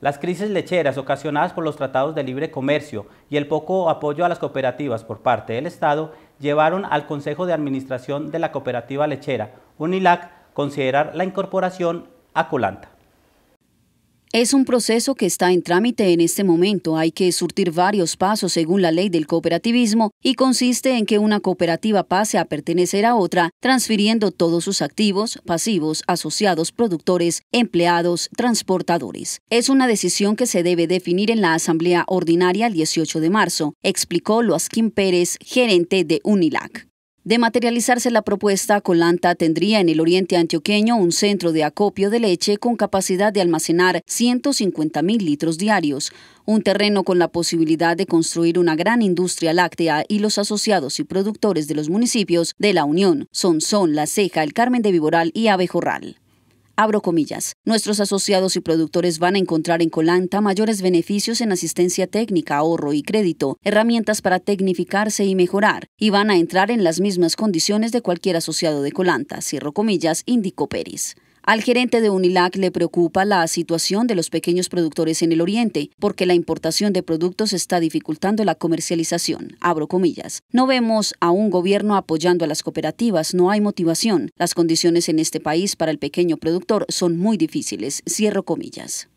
Las crisis lecheras ocasionadas por los tratados de libre comercio y el poco apoyo a las cooperativas por parte del Estado llevaron al Consejo de Administración de la Cooperativa Lechera, UNILAC, considerar la incorporación a Colanta. Es un proceso que está en trámite en este momento. Hay que surtir varios pasos según la ley del cooperativismo y consiste en que una cooperativa pase a pertenecer a otra, transfiriendo todos sus activos, pasivos, asociados, productores, empleados, transportadores. Es una decisión que se debe definir en la Asamblea Ordinaria el 18 de marzo, explicó Loasquín Pérez, gerente de Unilac. De materializarse la propuesta, Colanta tendría en el oriente antioqueño un centro de acopio de leche con capacidad de almacenar 150 mil litros diarios, un terreno con la posibilidad de construir una gran industria láctea y los asociados y productores de los municipios de la Unión, Sonzón, La Ceja, El Carmen de Viboral y Abejorral abro comillas. Nuestros asociados y productores van a encontrar en Colanta mayores beneficios en asistencia técnica, ahorro y crédito, herramientas para tecnificarse y mejorar, y van a entrar en las mismas condiciones de cualquier asociado de Colanta, cierro comillas, indicó Pérez. Al gerente de Unilac le preocupa la situación de los pequeños productores en el Oriente, porque la importación de productos está dificultando la comercialización. Abro comillas. No vemos a un gobierno apoyando a las cooperativas, no hay motivación. Las condiciones en este país para el pequeño productor son muy difíciles. Cierro comillas.